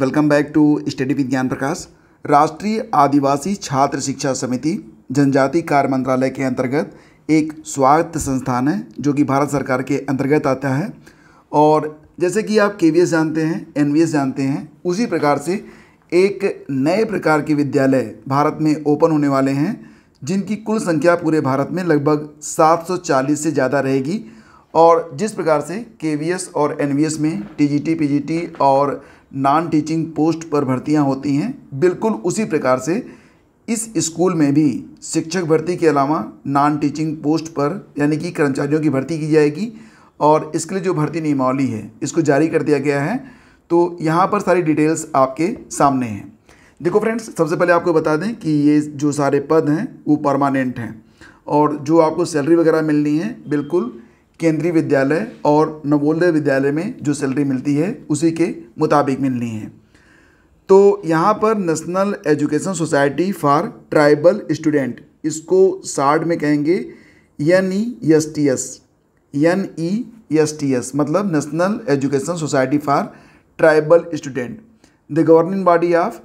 Welcome back to study विज्ञान प्रकाश राष्ट्रीय आदिवासी छात्र शिक्षा समिति जनजाति कार्य मंत्रालय के अंतर्गत एक स्वायत्त संस्थान है जो कि भारत सरकार के अंतर्गत आता है और जैसे कि आप के जानते हैं एन जानते हैं उसी प्रकार से एक नए प्रकार के विद्यालय भारत में ओपन होने वाले हैं जिनकी कुल संख्या पूरे भारत में लगभग 740 से ज़्यादा रहेगी और जिस प्रकार से के और एन में टी जी और नॉन टीचिंग पोस्ट पर भर्तियां होती हैं बिल्कुल उसी प्रकार से इस स्कूल में भी शिक्षक भर्ती के अलावा नॉन टीचिंग पोस्ट पर यानी कि कर्मचारियों की भर्ती की जाएगी और इसके लिए जो भर्ती नियमावली है इसको जारी कर दिया गया है तो यहाँ पर सारी डिटेल्स आपके सामने हैं देखो फ्रेंड्स सबसे पहले आपको बता दें कि ये जो सारे पद हैं वो परमानेंट हैं और जो आपको सैलरी वगैरह मिलनी है बिल्कुल केंद्रीय विद्यालय और नवोदय विद्यालय में जो सैलरी मिलती है उसी के मुताबिक मिलनी है तो यहाँ पर national education society for tribal student इसको साड में कहेंगे N E S T S N E S T S मतलब national education society for tribal student the governing body of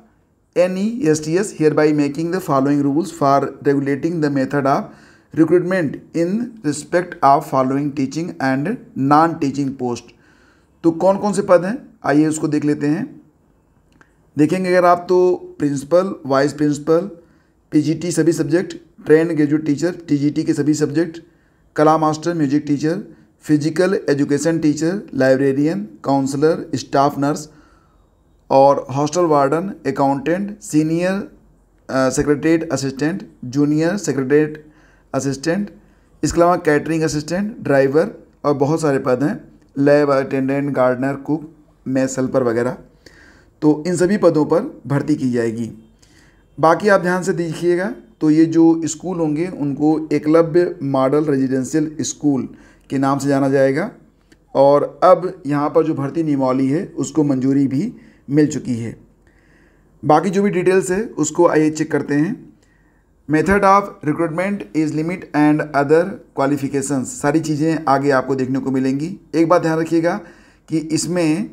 N E S T S hereby making the following rules for regulating the method of recruitment in respect of following teaching and non teaching post तो कौन कौन से पद हैं आइए उसको देख लेते हैं देखेंगे अगर आप तो प्रिंसिपल वाइस प्रिंसिपल पीजीटी सभी subject trained graduate teacher TGT के सभी सब्जेक्ट कला master music teacher physical education teacher librarian counsellor staff nurse और hostel warden accountant senior secretariat assistant junior secretariat assistant इसके अलावा कैटरिंग असिस्टेंट ड्राइवर और बहुत सारे पद हैं lab attendant gardener cook mess helper वगैरह तो इन सभी पदों पर भर्ती की जाएगी बाकी आप ध्यान से देखिएगा तो ये जो स्कूल होंगे उनको एकलव्य मॉडल रेजिडेंशियल स्कूल के नाम से जाना जाएगा और अब यहाँ पर जो भर्ती नियमावली है उसको मंजूरी भी मिल चुकी है बाकी जो भी डिटेल्स है उसको आइए चेक करते हैं method of recruitment is limit and other qualifications सारी चीज़ें आगे आपको देखने को मिलेंगी एक बात ध्यान रखिएगा कि इसमें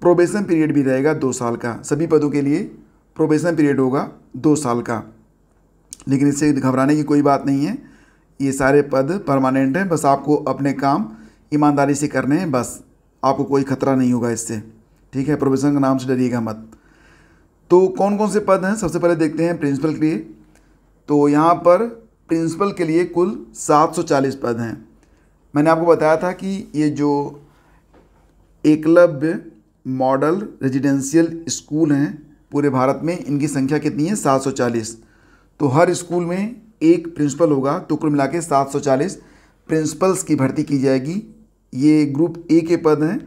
प्रोबेशन पीरियड भी रहेगा दो साल का सभी पदों के लिए प्रोबेशन पीरियड होगा दो साल का लेकिन इससे घबराने की कोई बात नहीं है ये सारे पद परमानेंट हैं बस आपको अपने काम ईमानदारी से करने हैं बस आपको कोई खतरा नहीं होगा इससे ठीक है प्रोबेशन का नाम से डरिएगा मत तो कौन कौन से पद हैं सबसे पहले देखते हैं प्रिंसिपल के लिए तो यहाँ पर प्रिंसिपल के लिए कुल 740 पद हैं मैंने आपको बताया था कि ये जो एकलव्य मॉडल रेजिडेंशियल स्कूल हैं पूरे भारत में इनकी संख्या कितनी है 740 तो हर स्कूल में एक प्रिंसिपल होगा तो कुल मिला के सात प्रिंसिपल्स की भर्ती की जाएगी ये ग्रुप ए के पद हैं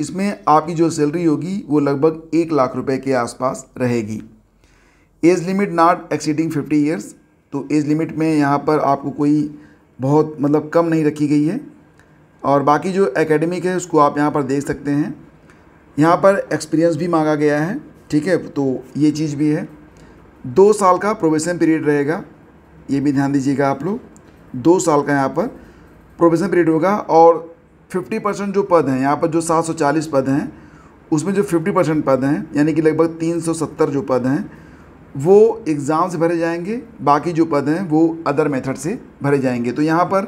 इसमें आपकी जो सैलरी होगी वो लगभग एक लाख रुपए के आसपास रहेगी age limit not exceeding fifty years तो एज लिमिट में यहाँ पर आपको कोई बहुत मतलब कम नहीं रखी गई है और बाकी जो एकेडमिक है उसको आप यहाँ पर देख सकते हैं यहाँ पर एक्सपीरियंस भी मांगा गया है ठीक है तो ये चीज़ भी है दो साल का प्रोबेशन पीरियड रहेगा ये भी ध्यान दीजिएगा आप लोग दो साल का यहाँ पर प्रोबेशन पीरियड होगा और 50 परसेंट जो पद हैं यहाँ पर जो 740 पद हैं उसमें जो 50 परसेंट पद हैं यानी कि लगभग 370 जो पद हैं वो एग्ज़ाम से भरे जाएंगे बाकी जो पद हैं वो अदर मेथड से भरे जाएंगे तो यहाँ पर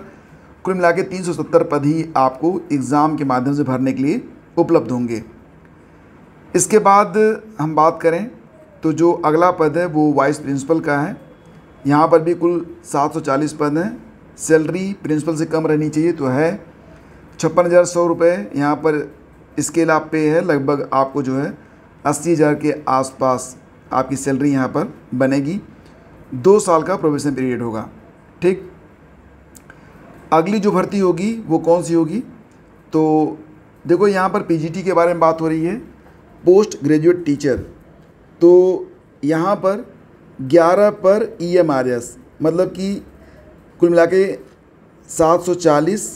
कुल मिला के तीन पद ही आपको एग्ज़ाम के माध्यम से भरने के लिए उपलब्ध होंगे इसके बाद हम बात करें तो जो अगला पद है वो वाइस प्रिंसिपल का है यहाँ पर भी कुल 740 पद हैं सैलरी प्रिंसिपल से कम रहनी चाहिए तो है छप्पन हज़ार सौ रुपये यहाँ पर स्केल आप पे है लगभग आपको जो है अस्सी हज़ार के आसपास आपकी सैलरी यहाँ पर बनेगी दो साल का प्रोबेशन पीरियड होगा ठीक अगली जो भर्ती होगी वो कौन सी होगी तो देखो यहाँ पर पीजीटी के बारे में बात हो रही है पोस्ट ग्रेजुएट टीचर तो यहाँ पर 11 पर ई एम आर एस मतलब कि कुल मिला के सात सौ चालीस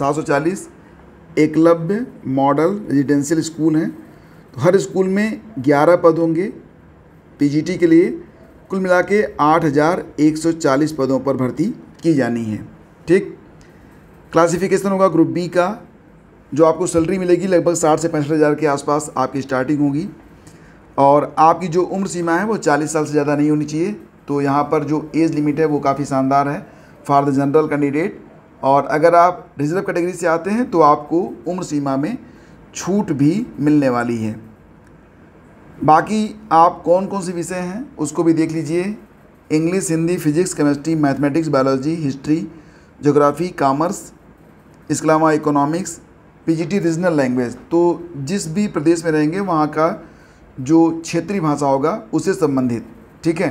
सात सौ चालीस एकलव्य मॉडल रेजिडेंशियल स्कूल हैं तो हर स्कूल में ग्यारह पद होंगे पीजीटी के लिए कुल मिला के आठ पदों पर भर्ती की जानी है ठीक क्लासिफिकेशन होगा ग्रुप बी का जो आपको सैलरी मिलेगी लगभग साठ से पैंसठ हज़ार के आसपास आपकी स्टार्टिंग होगी और आपकी जो उम्र सीमा है वो चालीस साल से ज़्यादा नहीं होनी चाहिए तो यहाँ पर जो एज लिमिट है वो काफ़ी शानदार है फॉर द जनरल कैंडिडेट और अगर आप रिजर्व कैटेगरी से आते हैं तो आपको उम्र सीमा में छूट भी मिलने वाली है बाकी आप कौन कौन से विषय हैं उसको भी देख लीजिए English Hindi physics chemistry mathematics biology history geography commerce इसके अलावा इकोनॉमिक्स पीजीटी रीजनल लैंग्वेज तो जिस भी प्रदेश में रहेंगे वहाँ का जो क्षेत्रीय भाषा होगा उससे संबंधित ठीक है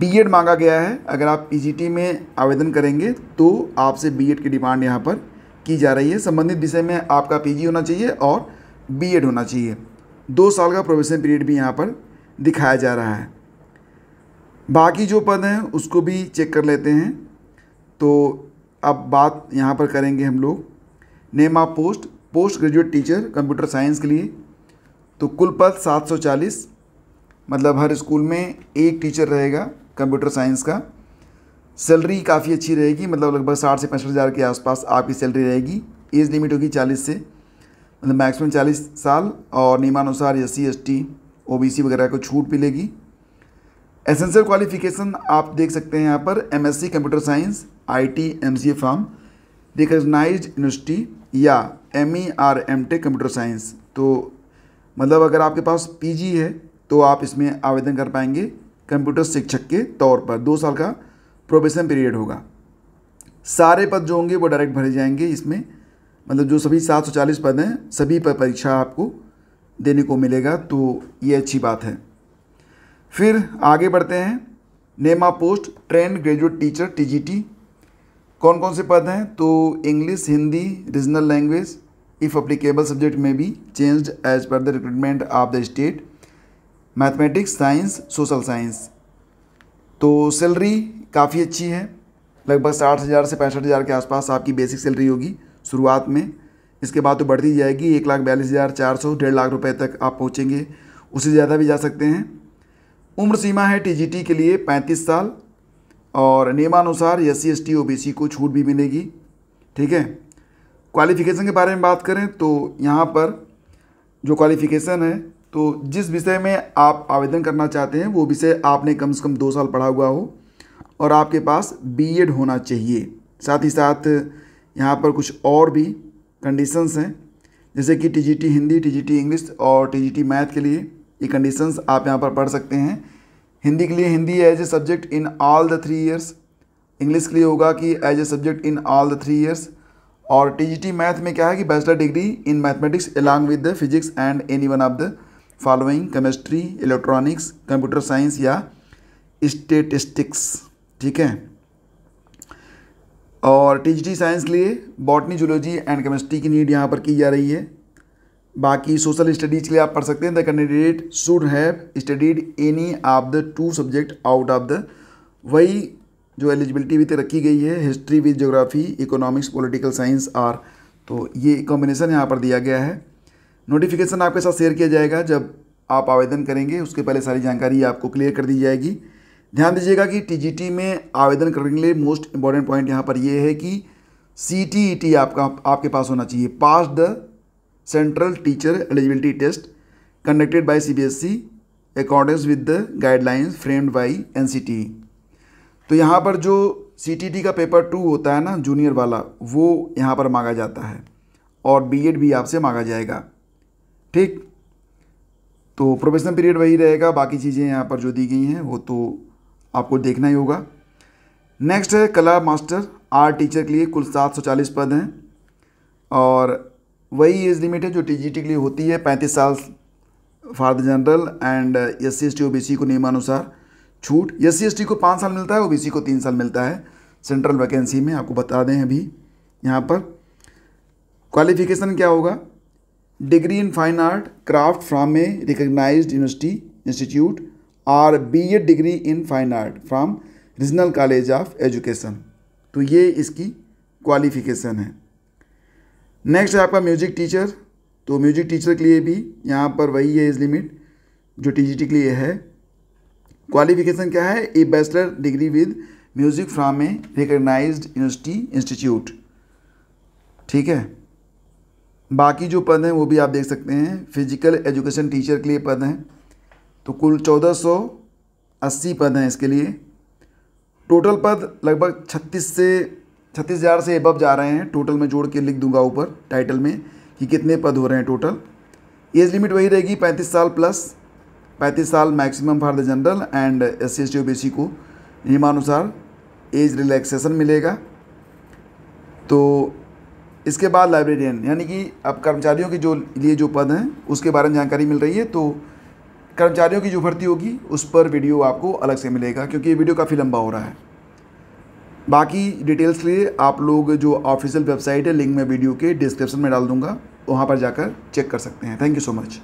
बीएड मांगा गया है अगर आप पीजीटी में आवेदन करेंगे तो आपसे बीएड की डिमांड यहाँ पर की जा रही है संबंधित विषय में आपका पीजी होना चाहिए और बीएड होना चाहिए दो साल का प्रोबेशन पीरियड भी यहाँ पर दिखाया जा रहा है बाकी जो पद हैं उसको भी चेक कर लेते हैं तो अब बात यहाँ पर करेंगे हम लोग name of post post graduate teacher computer science के लिए तो कुल पद 740 मतलब हर स्कूल में एक टीचर रहेगा कंप्यूटर साइंस का सैलरी काफ़ी अच्छी रहेगी मतलब लगभग साठ से पैंसठ हज़ार के आसपास आपकी सैलरी रहेगी एज लिमिट होगी चालीस से मतलब मैक्सिमम चालीस साल और नियमानुसार S C S T O B C वगैरह को छूट मिलेगी एसेंशियल क्वालिफिकेशन आप देख सकते हैं यहाँ पर M S C computer science I T M C A from recognise university या M E or M tech computer science तो मतलब अगर आपके पास पी जी है तो आप इसमें आवेदन कर पाएंगे कंप्यूटर शिक्षक के तौर पर दो साल का प्रोबेशन पीरियड होगा सारे पद जो होंगे वो डायरेक्ट भरे जाएंगे इसमें मतलब जो सभी 740 पद हैं सभी पर परीक्षा आपको देने को मिलेगा तो ये अच्छी बात है फिर आगे बढ़ते हैं name of post trained graduate teacher TGT कौन कौन से पद हैं तो English Hindi regional language if applicable subject में भी changed as per the recruitment of the state mathematics science social science तो सैलरी काफ़ी अच्छी है लगभग साठ हज़ार से पैंसठ हज़ार के आसपास आपकी बेसिक सैलरी होगी शुरुआत में इसके बाद तो बढ़ती जाएगी एक लाख बयालीस हज़ार चार सौ डेढ़ लाख रुपए तक आप पहुँचेंगे उससे ज़्यादा भी जा सकते हैं उम्र सीमा है टीजीटी के लिए पैंतीस साल और नियमानुसार S C S T O B C को छूट भी मिलेगी ठीक है क्वालिफिकेशन के बारे में बात करें तो यहाँ पर जो क्वालिफिकेशन है तो जिस विषय में आप आवेदन करना चाहते हैं वो विषय आपने कम से कम दो साल पढ़ा हुआ हो और आपके पास बीएड होना चाहिए साथ ही साथ यहाँ पर कुछ और भी कंडीशंस हैं जैसे कि टीजीटी हिंदी टीजीटी इंग्लिश और टीजीटी मैथ के लिए ये कंडीशंस आप यहाँ पर पढ़ सकते हैं हिंदी के लिए Hindi as a subject in all the three years English के लिए होगा कि as a subject in all the three years और टी मैथ में क्या है कि bachelor degree in mathematics along with the physics and any one of the following chemistry electronics computer science या स्टेटिस्टिक्स ठीक है और टी साइंस के लिए बॉटनी जूलॉजी एंड केमिस्ट्री की नीड यहाँ पर की जा रही है बाकी सोशल स्टडीज़ के लिए आप पढ़ सकते हैं the candidate should have studied any of the two subject out of the वही जो एलिजिबिलिटी भी तो रखी गई है history with geography economics political science or तो ये कॉम्बिनेसन यहाँ पर दिया गया है नोटिफिकेशन आपके साथ शेयर किया जाएगा जब आप आवेदन करेंगे उसके पहले सारी जानकारी आपको क्लियर कर दी जाएगी ध्यान दीजिएगा कि टीजीटी में आवेदन करने के लिए मोस्ट इंपॉर्टेंट पॉइंट यहाँ पर यह है कि सी e आपका आपके पास होना चाहिए pass the central teacher eligibility test conducted by CBSE accordance with the guidelines framed by NCT. E. तो यहाँ पर जो सी e का पेपर टू होता है ना जूनियर वाला वो यहाँ पर मांगा जाता है और बी भी आपसे मांगा जाएगा ठीक तो प्रोफेशनल पीरियड वही रहेगा बाकी चीज़ें यहाँ पर जो दी गई हैं वो तो आपको देखना ही होगा नेक्स्ट है कला मास्टर आर्ट टीचर के लिए कुल सात सौ चालीस पद हैं और वही एज लिमिट है जो टी के लिए होती है पैंतीस साल for the general and S C S T O B C को नियमानुसार छूट एस सी एस टी को पाँच साल मिलता है ओ बी सी को तीन साल मिलता है सेंट्रल वैकेंसी में आपको बता दें अभी यहाँ पर क्वालिफिकेशन क्या होगा degree in fine art craft from a recognised university institute or B Ed degree in fine art from regional college of education तो ये इसकी क्वालिफिकेशन है नेक्स्ट है आपका म्यूजिक टीचर तो म्यूजिक टीचर के लिए भी यहाँ पर वही है इस लिमिट जो टी के लिए है क्वालिफिकेशन क्या है a bachelor degree with music from a recognise university institute ठीक है बाकी जो पद हैं वो भी आप देख सकते हैं फिजिकल एजुकेशन टीचर के लिए पद हैं तो कुल चौदह सौ अस्सी पद हैं इसके लिए टोटल पद लगभग छत्तीस से छत्तीस हज़ार से एबब जा रहे हैं टोटल में जोड़ के लिख दूंगा ऊपर टाइटल में कि कितने पद हो रहे हैं टोटल एज लिमिट वही रहेगी पैंतीस साल प्लस पैंतीस साल maximum for the general and S C S B C को नियमानुसार एज रिलैक्सेशन मिलेगा तो इसके बाद लाइब्रेरियन यानी कि अब कर्मचारियों के जो लिए जो पद हैं उसके बारे में जानकारी मिल रही है तो कर्मचारियों की जो भर्ती होगी उस पर वीडियो आपको अलग से मिलेगा क्योंकि ये वीडियो काफ़ी लंबा हो रहा है बाकी डिटेल्स के लिए आप लोग जो ऑफिशियल वेबसाइट है लिंक मैं वीडियो के डिस्क्रिप्शन में डाल दूंगा वहाँ पर जाकर चेक कर सकते हैं थैंक यू सो मच